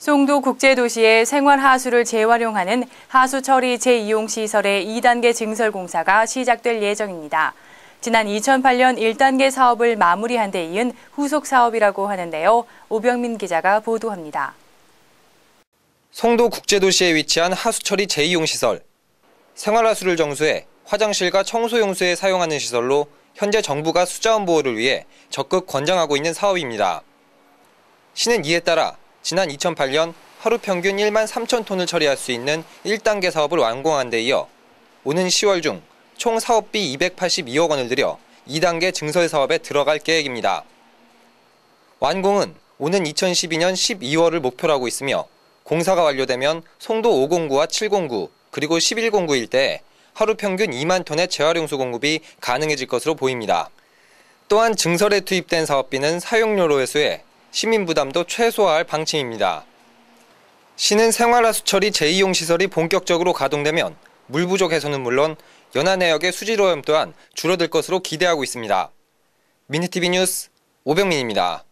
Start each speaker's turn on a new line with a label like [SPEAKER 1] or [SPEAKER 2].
[SPEAKER 1] 송도 국제도시의 생활 하수를 재활용하는 하수 처리 재이용 시설의 2단계 증설 공사가 시작될 예정입니다. 지난 2008년 1단계 사업을 마무리한 데 이은 후속 사업이라고 하는데요. 오병민 기자가 보도합니다.
[SPEAKER 2] 송도 국제도시에 위치한 하수처리 재이용 시설. 생활하수를 정수해 화장실과 청소용수에 사용하는 시설로 현재 정부가 수자원 보호를 위해 적극 권장하고 있는 사업입니다. 시는 이에 따라 지난 2008년 하루 평균 1만 3천 톤을 처리할 수 있는 1단계 사업을 완공한 데 이어 오는 10월 중 총 사업비 282억 원을 들여 2단계 증설 사업에 들어갈 계획입니다. 완공은 오는 2012년 12월을 목표로 하고 있으며 공사가 완료되면 송도 509와 709 그리고 1109 일대에 하루 평균 2만 톤의 재활용수 공급이 가능해질 것으로 보입니다. 또한 증설에 투입된 사업비는 사용료로 회수해 시민 부담도 최소화할 방침입니다. 시는 생활하수 처리 재이용 시설이 본격적으로 가동되면 물 부족 해소는 물론 연안 해역의 수질 오염 또한 줄어들 것으로 기대하고 있습니다. 민트TV 뉴스 오병민입니다.